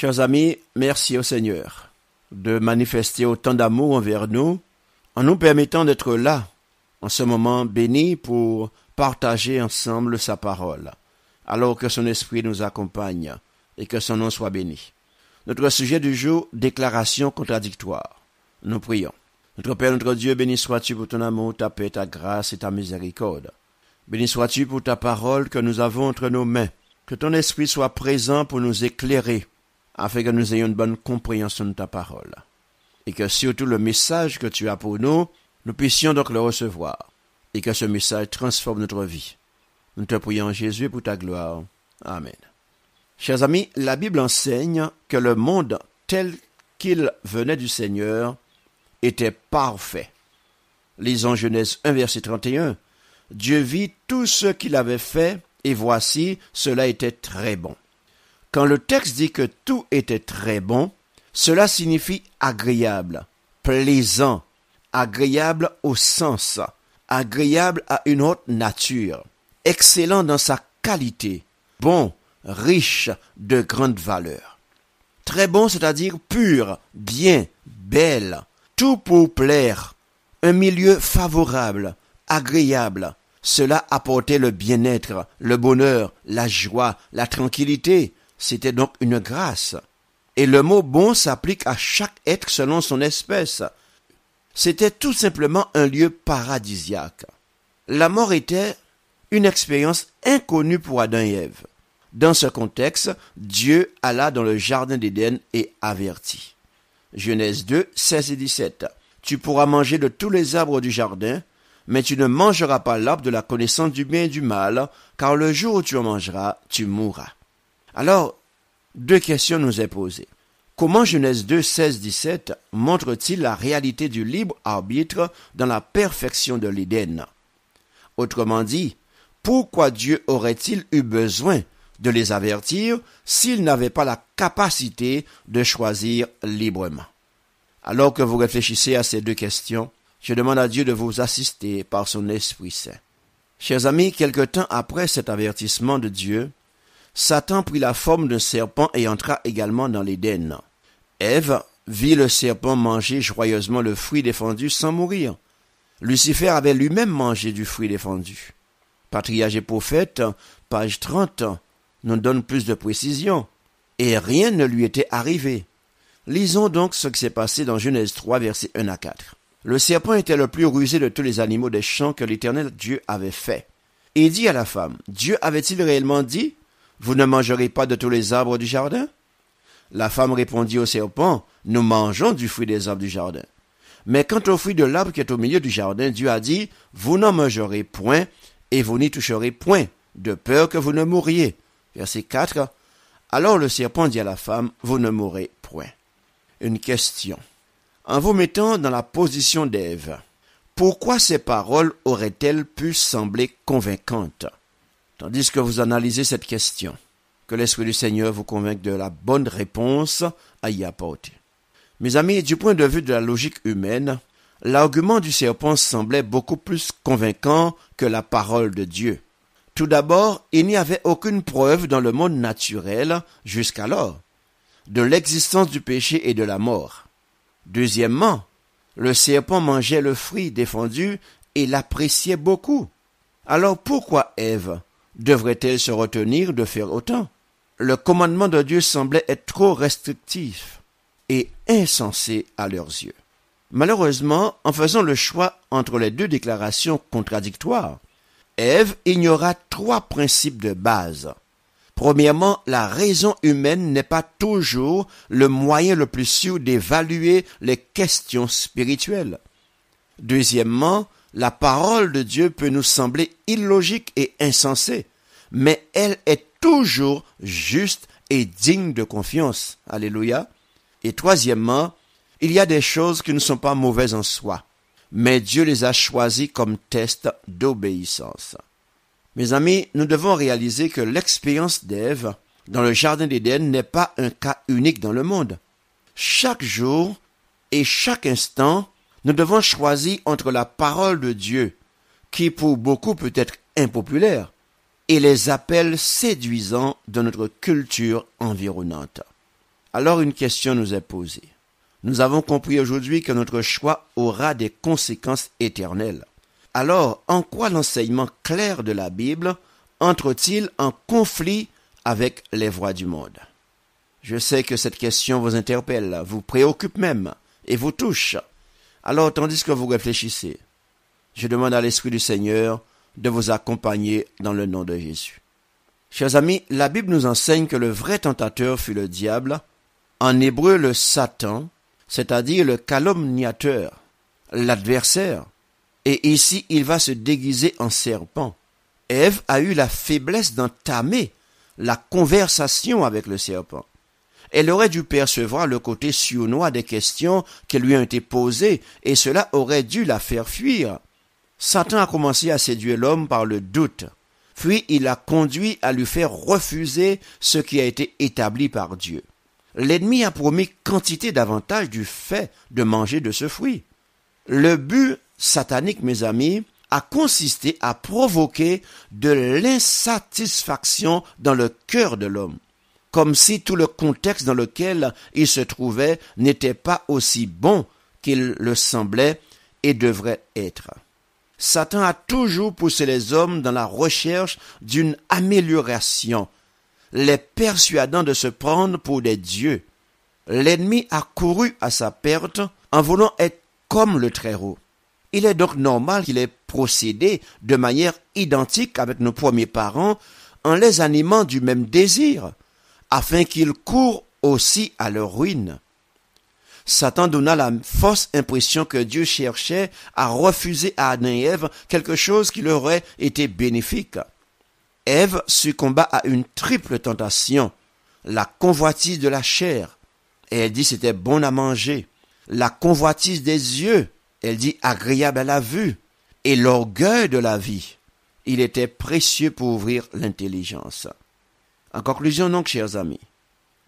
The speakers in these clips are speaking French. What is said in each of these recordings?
Chers amis, merci au Seigneur de manifester autant d'amour envers nous en nous permettant d'être là en ce moment béni pour partager ensemble sa parole, alors que son esprit nous accompagne et que son nom soit béni. Notre sujet du jour, déclaration contradictoire. Nous prions. Notre Père, notre Dieu, béni sois-tu pour ton amour, ta paix, ta grâce et ta miséricorde. Béni sois-tu pour ta parole que nous avons entre nos mains. Que ton esprit soit présent pour nous éclairer afin que nous ayons une bonne compréhension de ta parole. Et que surtout le message que tu as pour nous, nous puissions donc le recevoir. Et que ce message transforme notre vie. Nous te prions Jésus pour ta gloire. Amen. Chers amis, la Bible enseigne que le monde tel qu'il venait du Seigneur était parfait. Lisons Genèse 1 verset 31. Dieu vit tout ce qu'il avait fait et voici, cela était très bon. Quand le texte dit que tout était très bon, cela signifie agréable, plaisant, agréable au sens, agréable à une haute nature, excellent dans sa qualité, bon, riche, de grande valeur. Très bon, c'est-à-dire pur, bien, belle, tout pour plaire, un milieu favorable, agréable. Cela apportait le bien-être, le bonheur, la joie, la tranquillité, c'était donc une grâce. Et le mot bon s'applique à chaque être selon son espèce. C'était tout simplement un lieu paradisiaque. La mort était une expérience inconnue pour Adam et Ève. Dans ce contexte, Dieu alla dans le jardin d'Éden et avertit. Genèse 2, 16 et 17. Tu pourras manger de tous les arbres du jardin, mais tu ne mangeras pas l'arbre de la connaissance du bien et du mal, car le jour où tu en mangeras, tu mourras. Alors, deux questions nous est posées. Comment Genèse 2, 16, 17 montre-t-il la réalité du libre arbitre dans la perfection de l'Éden Autrement dit, pourquoi Dieu aurait-il eu besoin de les avertir s'il n'avait pas la capacité de choisir librement Alors que vous réfléchissez à ces deux questions, je demande à Dieu de vous assister par son Esprit Saint. Chers amis, quelque temps après cet avertissement de Dieu, Satan prit la forme d'un serpent et entra également dans l'Éden. Ève vit le serpent manger joyeusement le fruit défendu sans mourir. Lucifer avait lui-même mangé du fruit défendu. Patriarche et prophète, page 30, nous donne plus de précision Et rien ne lui était arrivé. Lisons donc ce qui s'est passé dans Genèse 3, verset 1 à 4. Le serpent était le plus rusé de tous les animaux des champs que l'Éternel Dieu avait fait. Et dit à la femme, Dieu avait-il réellement dit, vous ne mangerez pas de tous les arbres du jardin La femme répondit au serpent, Nous mangeons du fruit des arbres du jardin. Mais quant au fruit de l'arbre qui est au milieu du jardin, Dieu a dit, Vous n'en mangerez point, et vous n'y toucherez point, de peur que vous ne mouriez. Verset 4. Alors le serpent dit à la femme, Vous ne mourrez point. Une question. En vous mettant dans la position d'Ève, pourquoi ces paroles auraient-elles pu sembler convaincantes Tandis que vous analysez cette question, que l'Esprit du Seigneur vous convainque de la bonne réponse à y apporter. Mes amis, du point de vue de la logique humaine, l'argument du serpent semblait beaucoup plus convaincant que la parole de Dieu. Tout d'abord, il n'y avait aucune preuve dans le monde naturel jusqu'alors de l'existence du péché et de la mort. Deuxièmement, le serpent mangeait le fruit défendu et l'appréciait beaucoup. Alors pourquoi Ève devrait-elle se retenir de faire autant Le commandement de Dieu semblait être trop restrictif et insensé à leurs yeux. Malheureusement, en faisant le choix entre les deux déclarations contradictoires, Ève ignora trois principes de base. Premièrement, la raison humaine n'est pas toujours le moyen le plus sûr d'évaluer les questions spirituelles. Deuxièmement, la parole de Dieu peut nous sembler illogique et insensée mais elle est toujours juste et digne de confiance. Alléluia. Et troisièmement, il y a des choses qui ne sont pas mauvaises en soi, mais Dieu les a choisies comme test d'obéissance. Mes amis, nous devons réaliser que l'expérience d'Ève dans le Jardin d'Éden n'est pas un cas unique dans le monde. Chaque jour et chaque instant, nous devons choisir entre la parole de Dieu, qui pour beaucoup peut être impopulaire, et les appels séduisants de notre culture environnante. Alors une question nous est posée. Nous avons compris aujourd'hui que notre choix aura des conséquences éternelles. Alors, en quoi l'enseignement clair de la Bible entre-t-il en conflit avec les voies du monde Je sais que cette question vous interpelle, vous préoccupe même, et vous touche. Alors, tandis que vous réfléchissez, je demande à l'Esprit du Seigneur de vous accompagner dans le nom de Jésus. Chers amis, la Bible nous enseigne que le vrai tentateur fut le diable, en hébreu le Satan, c'est-à-dire le calomniateur, l'adversaire, et ici il va se déguiser en serpent. Ève a eu la faiblesse d'entamer la conversation avec le serpent. Elle aurait dû percevoir le côté sionnois des questions qui lui ont été posées, et cela aurait dû la faire fuir. Satan a commencé à séduire l'homme par le doute, puis il a conduit à lui faire refuser ce qui a été établi par Dieu. L'ennemi a promis quantité d'avantages du fait de manger de ce fruit. Le but satanique, mes amis, a consisté à provoquer de l'insatisfaction dans le cœur de l'homme, comme si tout le contexte dans lequel il se trouvait n'était pas aussi bon qu'il le semblait et devrait être. Satan a toujours poussé les hommes dans la recherche d'une amélioration, les persuadant de se prendre pour des dieux. L'ennemi a couru à sa perte en voulant être comme le très Il est donc normal qu'il ait procédé de manière identique avec nos premiers parents en les animant du même désir, afin qu'ils courent aussi à leur ruine. Satan donna la fausse impression que Dieu cherchait à refuser à Adam et Ève quelque chose qui leur aurait été bénéfique. Ève succomba à une triple tentation, la convoitise de la chair, et elle dit c'était bon à manger, la convoitise des yeux, elle dit agréable à la vue, et l'orgueil de la vie. Il était précieux pour ouvrir l'intelligence. En conclusion donc, chers amis,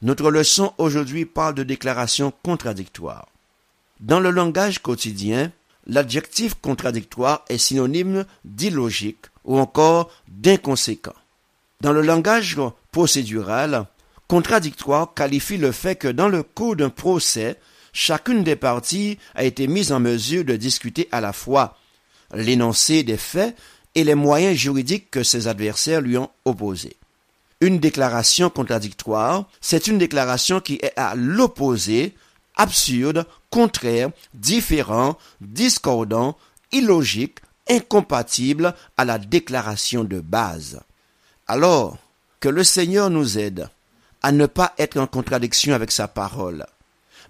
notre leçon aujourd'hui parle de déclarations contradictoires. Dans le langage quotidien, l'adjectif contradictoire est synonyme d'illogique ou encore d'inconséquent. Dans le langage procédural, contradictoire qualifie le fait que dans le cours d'un procès, chacune des parties a été mise en mesure de discuter à la fois l'énoncé des faits et les moyens juridiques que ses adversaires lui ont opposés une déclaration contradictoire, c'est une déclaration qui est à l'opposé, absurde, contraire, différent, discordant, illogique, incompatible à la déclaration de base. Alors, que le Seigneur nous aide à ne pas être en contradiction avec sa parole,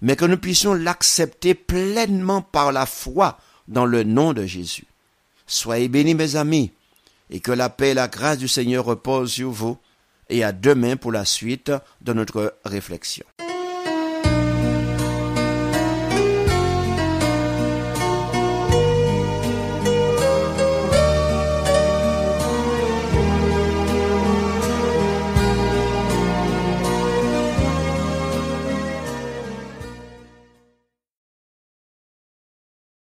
mais que nous puissions l'accepter pleinement par la foi dans le nom de Jésus. Soyez bénis mes amis, et que la paix et la grâce du Seigneur reposent sur vous et à demain pour la suite de notre réflexion.